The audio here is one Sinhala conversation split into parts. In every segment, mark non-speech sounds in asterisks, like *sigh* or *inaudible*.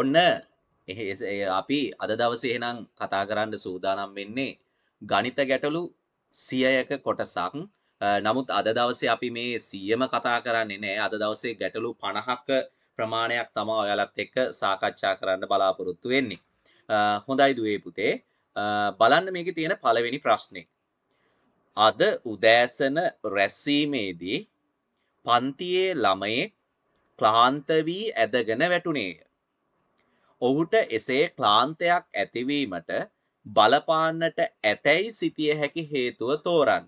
ඔන්න එ අපි අද දවසේනම් කතා කරන්න සූදානම් වෙන්නේ ගනිත ගැටලු සියයක කොටසක් නමුත් අද දවසේ අපි මේ සියම කතා කරන්නේ නෑ අද දවසේ ගැටලු පණහක්ක ප්‍රමාණයක් තමා ඔයාලත් එක්ක සාකච්ඡා කරන්න බලාපොරොත්තු වෙන්නේ. හොඳයි දුවේ පුතේ බලන්න මේක තියෙන පළවෙනි ප්‍රශ්නය. අද උදෑසන රැස්සීමේදී පන්තියේ ළමයේ ක්ලාන්ත වී ඇදගෙන වැටුණේය. ඔහුට එසේ ක්ලාන්තයක් ඇතිවීමට බලපාන්නට ඇතැයි සිටිය හැකි හේතුව තෝරන්න.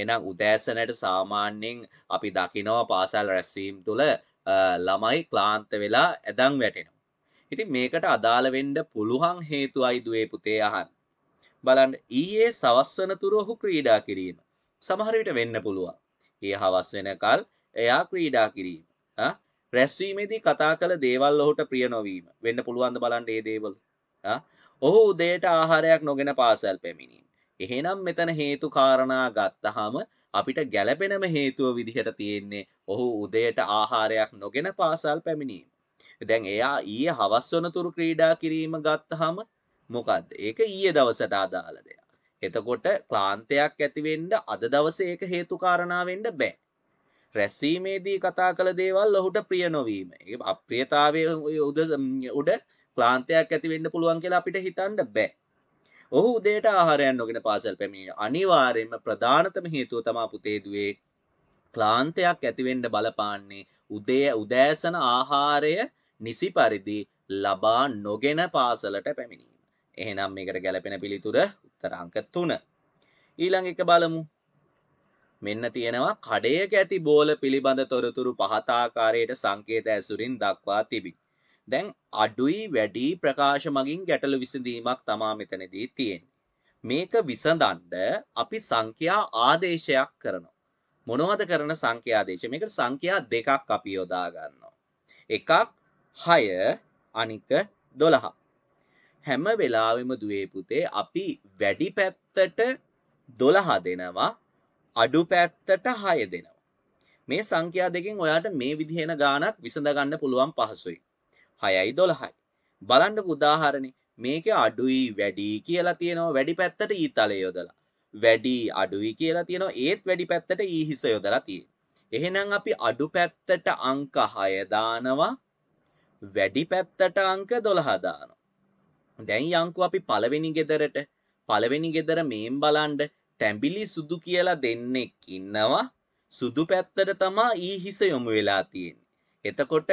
එහෙනම් උදෑසනට සාමාන්‍යයෙන් අපි දකිනවා පාසල් රැස්වීම තුළ ළමයි ක්ලාන්ත වෙලා ඇදන් වැටෙනවා. ඉතින් මේකට අදාළ වෙන්න පුළුවන් හේතුවයි දුවේ පුතේ අහන්න. බලන්න ඊයේ සවස් වෙනතුරු ඔහු ක්‍රීඩා කිරීම. සමහර විට වෙන්න පුළුවන්. ඒ හවස් වෙනකල් එයා ක්‍රීඩා කිරීම. රැස්වීමේදී කතා කළ දේවල් ඔහුට ප්‍රිය නොවීම වෙන්න පුළුවන්ද බලන්න ඒ දේවල් ඔහු උදේට ආහාරයක් නොගෙන පාසල් පැමිණීම එහෙනම් මෙතන හේතු කාරණා ගත්තහම අපිට ගැළපෙනම හේතුව විදිහට තියෙන්නේ ඔහු උදේට ආහාරයක් නොගෙන පාසල් පැමිණීම දැන් එයා ඊයේ හවස් වනතුරු ක්‍රීඩා කිරීම ගත්තහම මොකද්ද? ඒක ඊයේ දවසට අදාළ දෙයක්. එතකොට ක්ලාන්තයක් ඇතිවෙන්න අද දවසේ ඒක හේතු කාරණා වෙන්න බෑ. රැස්වීමේදී කතා කළ දේවල් ඔහුට ප්‍රිය නොවීම අප්‍රියතාවය උද උඩ ක්ලාන්තයක් ඇතිවෙන්න පුළුවන් කියලා අපිට හිතන්න බෑ ඔහු උදේට ආහාරයන් නොගෙන පාසල් පැමිණි අනිවාර්යෙන්ම ප්‍රධානතම හේතුව තමා පුතේදුවේ ක්ලාන්තයක් ඇතිවෙන්න බලපාන්නේ උදේ උදෑසන ආහාරය නිසි පරිදි ලබා නොගෙන පාසලට පැමිණීම. එහෙනම් මේකට ගැලපෙන පිළිතුර උත්තර අංක 3. ඊළඟ එක බලමු. මෙන්න තියෙනවා කඩයක ඇති බෝල පිළිබඳ තොරතුරු පහතාකාරයට සංකේත ඇසුරින් දක්වා තිබි. දැන් අඩුයි වැඩි ප්‍රකාශ මගින් ගැටලු විසඳීමක් තමා මෙතනදී තියෙන්නේ. මේක විසඳන්න අපි සංඛ්‍යා ආදේශයක් කරනවා. මොනවද කරන සංඛ්‍යා ආදේශ? මේකට සංඛ්‍යා දෙකක් අපි යොදා ගන්නවා. එකක් 6 අනික 12. හැම වෙලාවෙම දුවේ පුතේ අපි වැඩි පැත්තට 12 දෙනවා අඩු පැත්තට 6 දෙනවා. මේ සංඛ්‍යා දෙකෙන් ඔයාට මේ විදිහේන ගාණක් විසඳ ගන්න පුළුවන් පහසුයි. 6යි 12යි. බලන්න උදාහරණේ මේක අඩුයි වැඩි කියලා තියෙනවා වැඩි පැත්තට ඊ තලය යොදලා. වැඩි අඩුයි කියලා තියෙනවා ඒත් වැඩි පැත්තට ඊ හිස යොදලා තියෙනවා. එහෙනම් අපි අඩු පැත්තට අංක 6 දානවා වැඩි පැත්තට අංක 12 දානවා. දැන් යංකු අපි පළවෙනි ගෙදරට පළවෙනි ගෙදර මේන් බලන්න තැඹිලි සුදු කියලා දෙන්නෙක් ඉන්නවා සුදු පැත්තට තමා ඊ හිස යොමු වෙලා තියෙන්නේ. එතකොට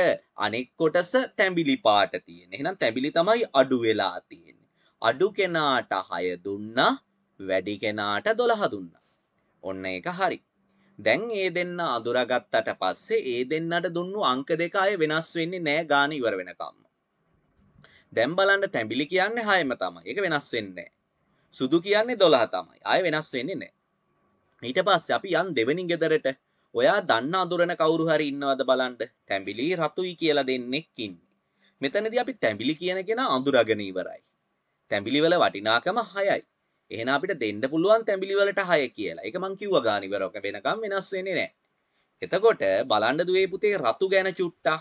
අනෙක් කොටස තැඹිලි පාට තියෙන. එහෙනම් තැඹිලි තමයි අඩු වෙලා තියෙන්නේ. අඩු කෙනාට 6 දුන්නා, වැඩි කෙනාට 12 දුන්නා. ඔන්න ඒක හරි. දැන් ඒ දෙන්න අඳුරගත්තට පස්සේ ඒ දෙන්නට දුන්නු අංක දෙක අය වෙනස් වෙන්නේ නැහැ ගාන ඉවර වෙනකම්ම. දැන් බලන්න තැඹිලි කියන්නේ 6ම තමයි. ඒක වෙනස් වෙන්නේ නැහැ. සුදු කියන්නේ 12 තමයි. ආයෙ වෙනස් වෙන්නේ නැහැ. ඊට පස්සේ අපි යන් දෙවෙනි ගෙදරට ඔයා දන්න අඳුරන කවුරු හරි ඉන්නවද බලන්න. තැඹිලි රතුයි කියලා දෙන්නෙක් ඉන්නේ. මෙතනදී අපි තැඹිලි කියන කෙනා අඳුරගෙන ඉවරයි. තැඹිලි වල වටිනාකම 6යි. එහෙනම් අපිට දෙන්න පුළුවන් තැඹිලි වලට 6 කියලා. ඒක මං කිව්වා ගාන ඉවරක වෙනකම් වෙනස් වෙන්නේ නැහැ. එතකොට බලන්න දුවේ පුතේ රතු ගැන චුට්ටා.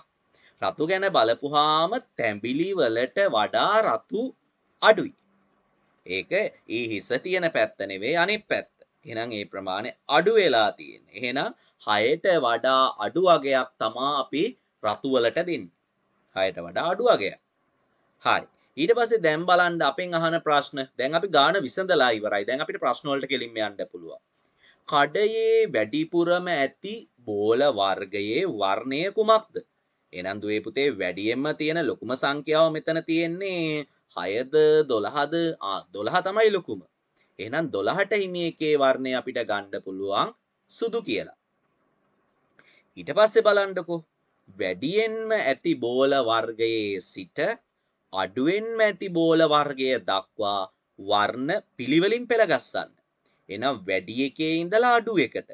රතු ගැන බලපුවාම තැඹිලි වලට වඩා රතු අඩුයි. ඒක ඒ හිස තියෙන පැත්ත නෙවෙයි අනිත් පැත්ත. එහෙනම් ඒ ප්‍රමාණය අඩු වෙලා තියෙන්නේ. එහෙනම් 6ට වඩා අඩු වගයක් තමා අපි රතු වලට දෙන්නේ. 6ට වඩා අඩු වගයක්. හරි. ඊට පස්සේ දැන් බලන්න අපෙන් අහන ප්‍රශ්න. දැන් අපි ගාන විසඳලා ඉවරයි. දැන් අපිට ප්‍රශ්න වලට කෙලින්ම යන්න පුළුවන්. කඩයේ වැඩිපුරම ඇති බෝල වර්ගයේ වර්ණය කුමක්ද? එහෙනම් දුවේ පුතේ වැඩියෙන්ම තියෙන ලොකුම සංඛ්‍යාව මෙතන තියෙන්නේ හයද දොළහද දොළහ තමයි ලොකුම එහනම් දොළහට හිමි එකේ වර්ණය අපිට ගණ්ඩ පුළුවන් සුදු කියලා. ඊට පස්සෙ බලන්ඩකු වැඩියෙන්ම ඇති බෝල වර්ගයේ සිට අඩුවෙන්ම ඇති බෝල වර්ගය දක්වා වර්ණ පිළිවලින් පෙළගස්සන්න. එනම් වැඩි එකේ ඉඳලා අඩු එකට.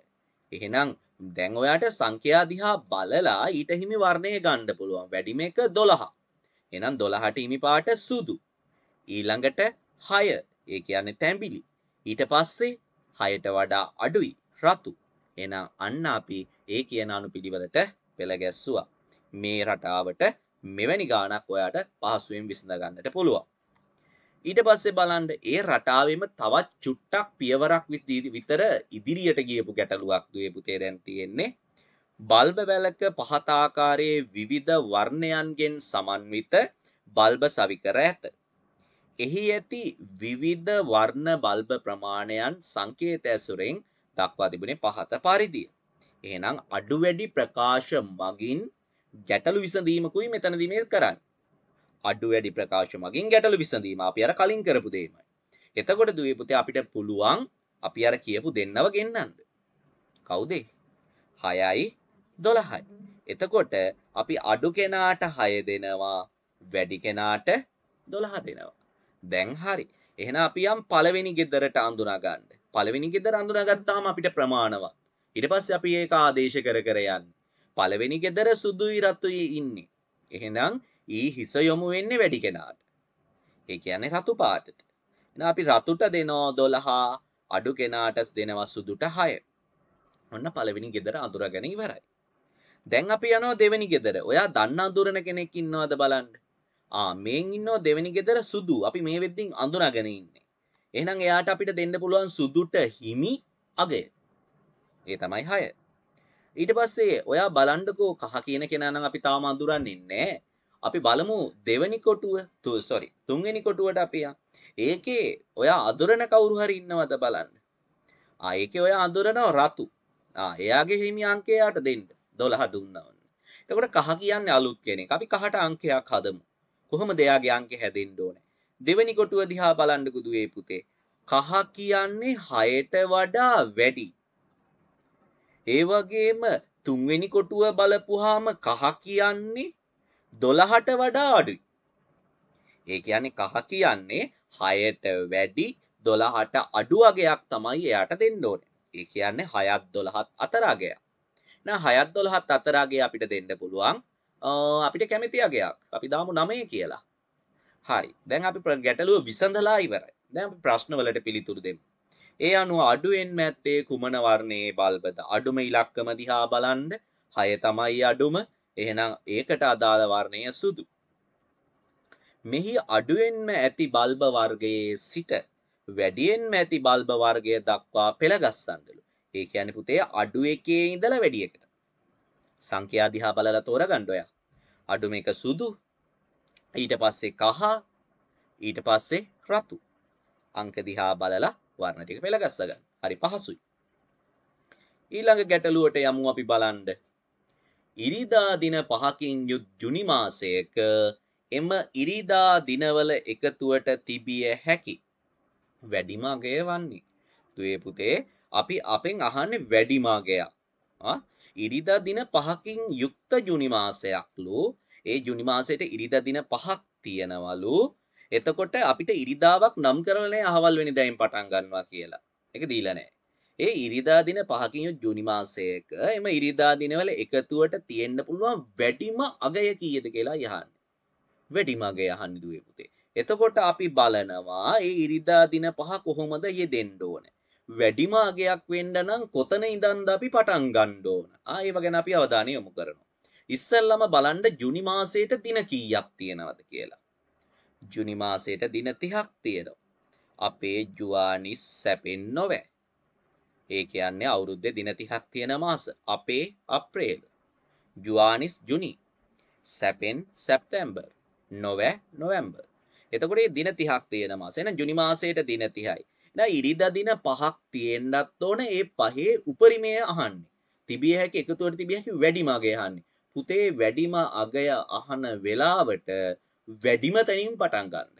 එහෙනම් දැන් ඔයාට සංඛ්‍යා දිහා බලලා ඊට හිමි වර්ණය ගණ්ඩ පුළුවන් වැඩිම එක දොළහා. එනම් දොළහට හිමි පාට සුදු. ඊළඟට 6. ඒ කියන්නේ තැඹිලි. ඊට පස්සේ 6ට වඩා අඩුයි රතු. එහෙනම් අන්න අපි ඒ කියන අනුපිළිවෙලට පෙළ ගැස්සුවා. මේ රටාවට මෙවැනි ගාණක් ඔයාට පහසුවෙන් විසඳ ගන්නට පුළුවන්. ඊට පස්සේ බලන්න ඒ රටාවෙම තවත් චුට්ටක් පියවරක් විතර ඉදිරියට ගියපු ගැටලුවක් දුවේ පුතේ දැන් තියෙන්නේ. බල්බ වැලක පහත ආකාරයේ විවිධ වර්ණයන්ගෙන් සමන්විත බල්බ සවිකර ඇත. එහි ඇති විවිධ වර්ණ බල්බ ප්‍රමාණයන් සංකේත ඇසුරෙන් දක්වා තිබුණේ පහත පරිදිය. එහෙනම් අඩු වැඩි ප්‍රකාශ මගින් ගැටලු විසඳීමකුයි මෙතනදී මේ කරන්නේ. අඩු වැඩි ප්‍රකාශ මගින් ගැටලු විසඳීම අපි අර කලින් කරපු දෙයමයි. එතකොට දුවේ පුතේ අපිට පුළුවන් අපි අර කියපු දෙන්නව ගෙන්නන්න. කවුද? 6යි 12යි. එතකොට අපි අඩු කෙනාට 6 දෙනවා, වැඩි කෙනාට 12 දෙනවා. දැන් හරි. එහෙනම් අපි යම් පළවෙනි ගෙදරට අඳුනා ගන්න. පළවෙනි ගෙදර අඳුනා ගත්තාම අපිට ප්‍රමාණවත්. ඊට පස්සේ අපි ඒක ආදේශ කර කර යන්නේ. පළවෙනි ගෙදර සුදුයි රතුයි ඉන්නේ. එහෙනම් ඊ හිස යොමු වෙන්නේ වැඩි කෙනාට. ඒ කියන්නේ රතු පාටට. එහෙනම් අපි රතුට දෙනවා 12, අඩු කෙනාට දෙනවා සුදුට 6. ඔන්න පළවෙනි ගෙදර අඳුරගෙන ඉවරයි. දැන් අපි යනවා දෙවෙනි ගෙදර. ඔයා දන්න අඳුරන කෙනෙක් ඉන්නවද බලන්න. මේන් ඉන්නෝ දෙවැනි ගෙදර සුදු අපි මේ වෙද්දිින් අඳුනාගෙන ඉන්නේ එහෙනම් එයාට අපිට දෙන්න පුළුවන් සුදුට හිමි අගේ ඒ තමයි හය ඊට පස්සේ ඔයා බලන්ඩකෝ කහ කියන කෙනනම් අපි තාම අඳුරන්නන්නේ අපි බලමු දෙවැනි කොටුව තු සොරි තුන්වෙනි කොටුවට අපිය ඒකේ ඔයා අදුරන කවුරු හරි ඉන්නවද බලන්න ඒක ඔය අඳුරනව රතු එයාගේ හිමි අංකයාට දෙන්න දොළහ දුන්නවන්න එතකොට කහ කියන්න අලුත් කෙනෙක් අපි කහට අංකයක් හදමු කොහොම දෙයාගේ අංක හැදෙන්න ඕනේ. දෙවෙනි කොටුව දිහා බලන්නකු දුවේ පුතේ. කහ කියන්නේ 6ට වඩා වැඩි. ඒ වගේම තුන්වෙනි කොටුව බලපුවාම කහ කියන්නේ 12ට වඩා අඩුයි. ඒ කියන්නේ කහ කියන්නේ 6ට වැඩි 12ට අඩු අගයක් තමයි එයාට දෙන්න ඕනේ. ඒ කියන්නේ 6ත් 12ත් අතර අගයක්. නෑ 6ත් 12ත් අතර අගය අපිට දෙන්න පුළුවන් අපිට කැමති අගයක් අපි දාමු නමය කියලා හරි දැන් අපි ගැටලුව විසඳලා ඉවරයි දැන් ප්‍රශ්නවලට පිළිතුරු දෙමු ඒ අනුව අඩුවෙන් මැත්තේ කුමන වර්ණයේ බල්බද අඩුම ඉලක්කම දිහා බලන්ඩ හය තමයි අඩුම එහෙනම් ඒකට අදාළ වර්ණය සුදු මෙහි අඩුවෙන්ම ඇති බල්බ වර්ගයේ සිට වැඩියෙන්ම ඇති බල්බ වර්ගය දක්වා පෙළගස්සන්ඩලු ඒ කියන්නේ පුතේ අඩු එකේ ඉඳලා වැඩි එකට සංඛ්‍යා දිහා බලලා තෝරගන්න ඔයා. අඩු මේක සුදු. ඊට පස්සේ කහ. ඊට පස්සේ රතු. අංක දිහා බලලා වර්ණ ටික පෙළගස්ස ගන්න. හරි පහසුයි. ඊළඟ ගැටලුවට යමු අපි බලන්න. ඉරිදා දින පහකින් යුත් ජුනි මාසයක එම ඉරිදා දිනවල එකතුවට තිබිය හැකි වැඩිම අගය වන්නේ. දුවේ පුතේ අපි අපෙන් අහන්නේ වැඩිම අගයක්. ආ ඉරිදා දින පහකින් යුක්ත ජුනි මාසයක්ලු. ඒ ජුනි මාසයට ඉරිදා දින පහක් තියෙනවලු. එතකොට අපිට ඉරිදාවක් නම් කරලා නැහැ අහවල් වෙනිදායින් පටන් ගන්නවා කියලා. ඒක දීලා නැහැ. ඒ ඉරිදා දින පහකින් යුත් ජුනි මාසයක එම ඉරිදා දිනවල එකතුවට තියෙන්න පුළුවන් වැඩිම අගය කීයද කියලා යහන්නේ. වැඩිම අගය අහන්න දුවේ පුතේ. එතකොට අපි බලනවා ඒ ඉරිදා දින පහ කොහොමද යෙදෙන්න ඕනේ. වැඩිම අගයක් වෙන්න නම් කොතන ඉඳන්ද අපි පටන් ගන්න ඕන. ආ ඒව ගැන අපි අවධානය යොමු කරනවා. ඉස්සෙල්ලම බලන්න ජුනි මාසයට දින කීයක් තියෙනවද කියලා. ජුනි මාසයට දින 30ක් තියෙනවා. අපේ ජුවානි සැපෙන් නොවැ. ඒ කියන්නේ අවුරුද්දේ දින 30ක් තියෙන මාස. අපේ අප්‍රේල්. ජුවානිස් ජුනි. සැපෙන් සැප්තැම්බර්. නොවැ නොවැම්බර්. එතකොට මේ දින 30ක් තියෙන මාස. එහෙනම් ජුනි මාසයට දින 30යි. ඉරිද දින පහක් තියෙන්ඩත් ඕන ඒ පහේ උපරිමය අහන්නේ තිබිය හැකි එකතුවට තිබිය හැකි වැඩිමගේ අහන්නේ පුතේ වැඩිම අගය අහන වෙලාවට වැඩිම තැනින් පටන් ගන්න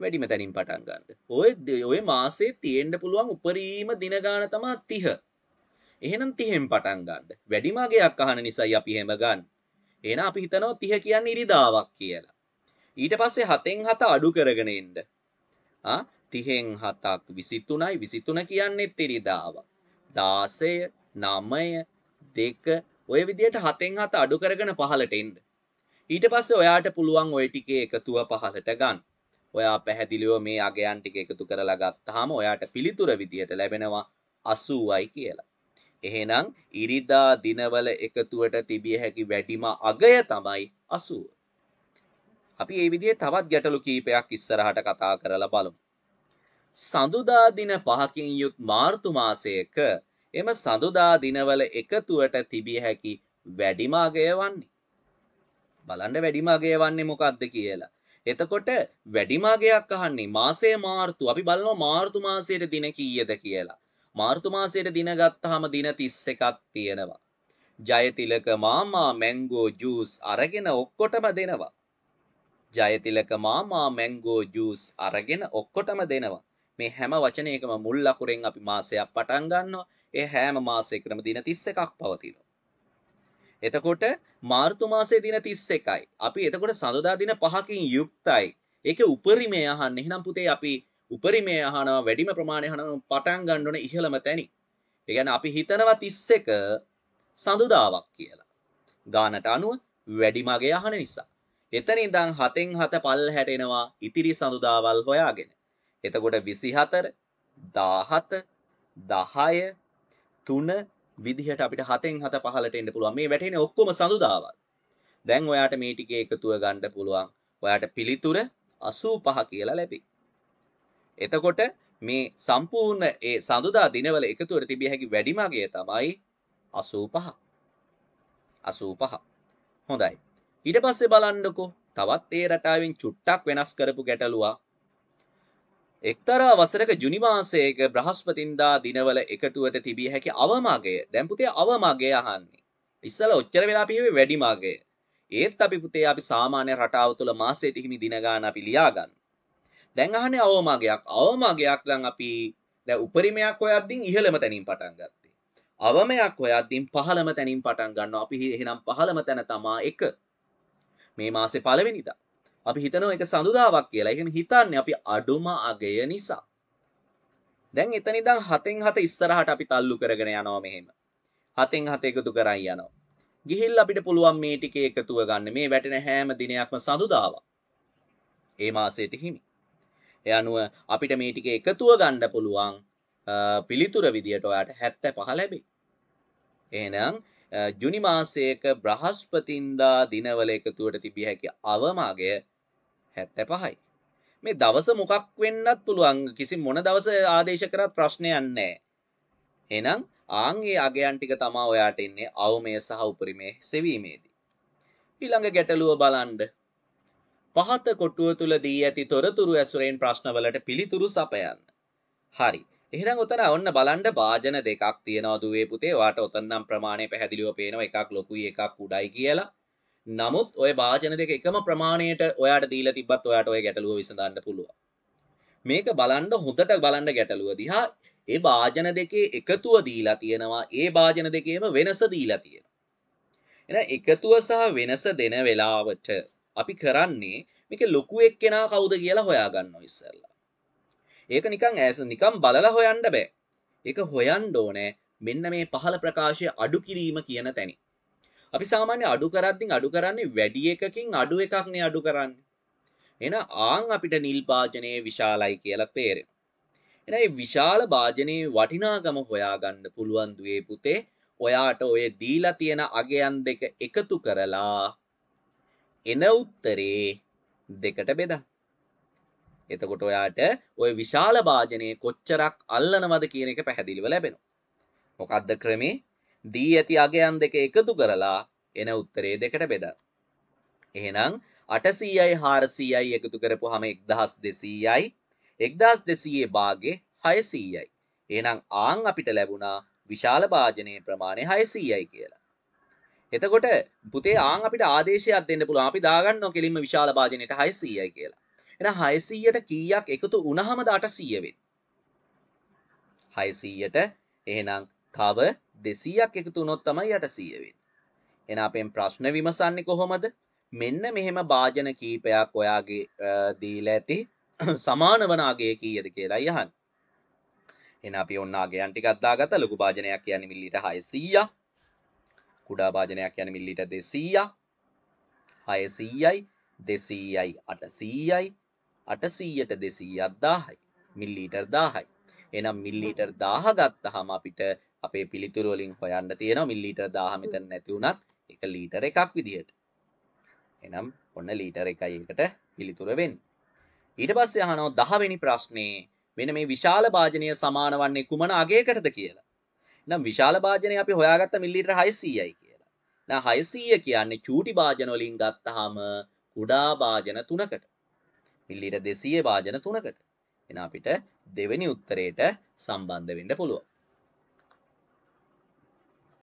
වැඩිම තැනින් පටන් ගන්න ඔය ඔය මාසේ තියෙන්ඩ පුළුවන් උපරීම දින ගාන තමා තිහ එහෙනම් තිහෙන් පටන් ගන්න වැඩිමගේයක් අහන නිසයි අපි හැම ගන්න එහෙනම් අපි හිතනවා තිහ කියන්නේ ඉරිදාවක් කියලා ඊට පස්සේ හතෙන් හත අඩු කරගෙන එන්න ආ තිහෙන් හතක් විසිතුනයි විසිතුන කියන්නෙත් තිරිදාව. දාසය නමය දෙක ඔය විදියට හතෙන් හත අඩු කරගෙන පහලට එන්ඩ. ඊට පස්සේ ඔයාට පුළුවන් ඔය ටිකේ එකතුව පහලට ගන්න. ඔයා පැහැදිලිව මේ අගයන් ටික එකතු කරලා ගත්තාම ඔයාට පිළිතුර විදියට ලැබෙනවා 80යි කියලා. එහෙනම් ඉරිදා දිනවල එකතුවට තිබිය හැකි වැඩිම අගය තමයි 80. අපි මේ විදිහේ තවත් ගැටලු කීපයක් ඉස්සරහට කතා කරලා බලමු. සඳුදා දින පහකින් යුත් මාර්තු මාසයක එම සඳුදා දිනවල එකතුවට තිබිය හැකි වැඩිම අගය වන්නේ. බලන්න වැඩිම අගය වන්නේ මොකක්ද කියලා. එතකොට වැඩිම අගයක් අහන්නේ මාසයේ මාර්තු අපි බලනවා මාර්තු මාසයේ දින කීයද කියලා. මාර්තු මාසයේ දින ගත්තාම දින 31ක් තියෙනවා. ජයතිලක මාමා මැංගෝ ජූස් අරගෙන ඔක්කොටම දෙනවා. ජයතිලක මාමා මැංගෝ ජූස් අරගෙන ඔක්කොටම දෙනවා. මේ හැම වචනයකම මුල් අකුරෙන් අපි මාසයක් පටන් ගන්නවා. ඒ හැම මාසයකටම දින 31ක් පවතිනවා. එතකොට මාර්තු මාසයේ දින 31යි. අපි එතකොට සඳුදා දින 5කින් යුක්තයි. ඒකේ උපරිමය අහන්න. එහෙනම් පුතේ අපි උපරිමය අහනවා වැඩිම ප්‍රමාණය අහනවා පටන් ගන්න ඕනේ ඉහළම තැනින්. ඒ කියන්නේ අපි හිතනවා 31 සඳුදාවක් කියලා. ගානට අනුව වැඩි මගේ අහන නිසා. එතන ඉඳන් 7න් 7 පල්ලහැට එනවා ඉතිරි සඳුදාවල් හොයාගෙන. එතකොට 24 17 10 3 විදිහට අපිට 7න් 7 15ට එන්න පුළුවන්. මේ වැටෙන්නේ ඔක්කොම සඳුදාවල්. දැන් ඔයාට මේ ටිකේ එකතුව ගන්න පුළුවන්. ඔයාට පිළිතුර 85 කියලා ලැබෙයි. එතකොට මේ සම්පූර්ණ ඒ සඳුදා දිනවල එකතුවට තිබිය හැකි වැඩිම අගය තමයි 85. 85. හොඳයි. ඊට පස්සේ බලන්නකෝ තවත් ඒ රටාවෙන් චුට්ටක් වෙනස් කරපු ගැටලුවක් එක්තරා වසරක ජුනි මාසයක බ්‍රහස්පතින්දා දිනවල එකතුවට තිබිය හැකි අවමගය. දැන් පුතේ අවමගය අහන්නේ. ඉස්සලා ඔච්චර වෙලා අපි හිවේ වැඩි මගය. ඒත් අපි පුතේ අපි සාමාන්‍ය රටාව තුළ මාසෙට හිමි දින ගන්න අපි ලියා ගන්න. දැන් අහන්නේ අවමගයක්. අවමගයක් නම් අපි දැන් උපරිමයක් හොයද්දී ඉහළම තැනින් පටන් ගත්තේ. අවමයක් හොයද්දී පහළම තැනින් පටන් ගන්නවා. අපි එහෙනම් පහළම තැන තමා 1. මේ මාසේ පළවෙනිදා අපි හිතනවා ඒක සඳුදාවක් කියලා. ඒ හිතන්නේ අපි අඩුම අගය නිසා. දැන් එතන ඉඳන් 7න් 7 ඉස්සරහට අපි තල්ලු කරගෙන යනවා මෙහෙම. 7න් 7 එකතු කරන් යනවා. ගිහිල්ලා අපිට පුළුවන් මේ ටිකේ එකතුව ගන්න. මේ වැටෙන හැම දිනයක්ම සඳුදාවක්. ඒ මාසයට හිමි. ඒ අනුව අපිට මේ ටිකේ එකතුව ගන්න පුළුවන් පිළිතුර විදියට ඔයාට 75 ලැබෙයි. එහෙනම් ජුනි මාසයක බ්‍රහස්පතින්දා දිනවල එකතුවට තිබිය හැකි අවමාගය 75යි. මේ දවස මොකක් වෙන්නත් පුළුවන් කිසි මොන දවස ආදේශ කරත් ප්‍රශ්නයක් නැහැ. එහෙනම් ආන්ගේ අගයන් ටික තමයි ඔයාට ඉන්නේ අවමය සහ උපරිමේ සෙවීමේදී. ඊළඟ ගැටලුව බලන්න. පහත කොටුව තුල දී ඇති තොරතුරු ඇසුරෙන් ප්‍රශ්නවලට පිළිතුරු සපයන්න. හරි. එහෙනම් ඔතන ඔන්න බලන්න වාජන දෙකක් තියෙනවා දුවේ පුතේ. ඔයාට ඔතන නම් ප්‍රමාණය පැහැදිලිව පේනවා. එකක් ලොකුයි එකක් උඩයි කියලා. නමුත් ඔය වාචන දෙක එකම ප්‍රමාණයට ඔයාට දීලා තිබ්බත් ඔයාට ඔය ගැටලුව විසඳන්න පුළුවන්. මේක බලන්න හොඳට බලන්න ගැටලුව දිහා ඒ වාචන දෙකේ එකතුව දීලා තියෙනවා. ඒ වාචන දෙකේම වෙනස දීලා තියෙනවා. එහෙනම් එකතුව සහ වෙනස දෙන වෙලාවට අපි කරන්නේ මේක ලොකු එක්කෙනා කවුද කියලා හොයාගන්න ඕන ඉස්සෙල්ලා. ඒක නිකන් ඈස නිකන් බලලා හොයන්න බෑ. ඒක හොයන්න ඕනේ මෙන්න මේ පහළ ප්‍රකාශය අඩු කිරීම කියන තැනින්. අපි සාමාන්‍ය අඩු කරද්දී අඩු කරන්නේ වැඩි එකකින් අඩු එකක්නේ අඩු කරන්නේ. එහෙනම් ආන් අපිට නිල් භාජනයේ විශාලයි කියලා තේරෙනවා. එහෙනම් මේ විශාල භාජනයේ වටිනාකම හොයාගන්න පුළුවන් දුවේ පුතේ ඔයාට ඔය දීලා තියෙන අගයන් දෙක එකතු කරලා එන උත්තරේ දෙකට බෙදා. එතකොට ඔයාට ওই විශාල භාජනයේ කොච්චරක් අල්ලනවද කියන එක පැහැදිලිව ලැබෙනවා. මොකක්ද ක්‍රමේ? දී ඇති අගයන් දෙක එකතු කරලා එන උත්තරේ දෙකට බෙදා. එහෙනම් 800යි 400යි එකතු කරපුවාම 1200යි 1200 භාගේ 600යි. එහෙනම් ආන් අපිට ලැබුණා විශාල භාජනයේ ප්‍රමාණය 600යි කියලා. එතකොට පුතේ ආන් අපිට ආදේශයක් දෙන්න පුළුවන්. අපි දාගන්නවා කෙලින්ම විශාල භාජනයට 600යි කියලා. එහෙනම් 600ට කීයක් එකතු වුණාමද 800 වෙන්නේ? 600ට එහෙනම් තව දෙසීයක් එකතු වුණොත් තමයි යටසීය වෙන්නේ. එහෙනම් අපෙන් ප්‍රශ්න විමසන්නේ කොහොමද? මෙන්න මෙහෙම භාජන කීපයක් ඔයාගේ දීලා ඇති *coughs* සමාන වන අගය කීයද කියලා අහන්නේ. එහෙනම් අපි ඔන්න අගයන් ටිකක් දාගත්තා. ලොකු භාජනයක් කියන්නේ මිලිලීටර 600ක්. කුඩා භාජනයක් කියන්නේ මිලිලීටර 200ක්. 600යි 200යි 800යි 800ට 200ක් 1000යි මිලිලීටර 1000යි. එහෙනම් මිලිලීටර 1000 ගත්තාම අපිට අපේ පිළිතුරු වලින් හොයන්න තියෙනවා මිලිලීටර් 1000 මෙතන නැති වුණත් ඒක ලීටර එකක් විදිහට. එහෙනම් ඔන්න ලීටර එකයි එකට පිළිතුර වෙන්නේ. ඊට පස්සේ අහනවා 10 වෙනි ප්‍රශ්නේ මෙන්න මේ විශාල භාජනය සමාන වන්නේ කුමන අගයකටද කියලා. නම් විශාල භාජනය අපි හොයාගත්ත මිලිලීටර් 600යි කියලා. දැන් 600 කියන්නේ චූටි භාජන වලින් ගත්තාම කුඩා භාජන 3කට. මිලිලීටර් 200 භාජන 3කට. එහෙනම් අපිට දෙවෙනි උත්තරේට සම්බන්ධ වෙන්න පුළුවන්.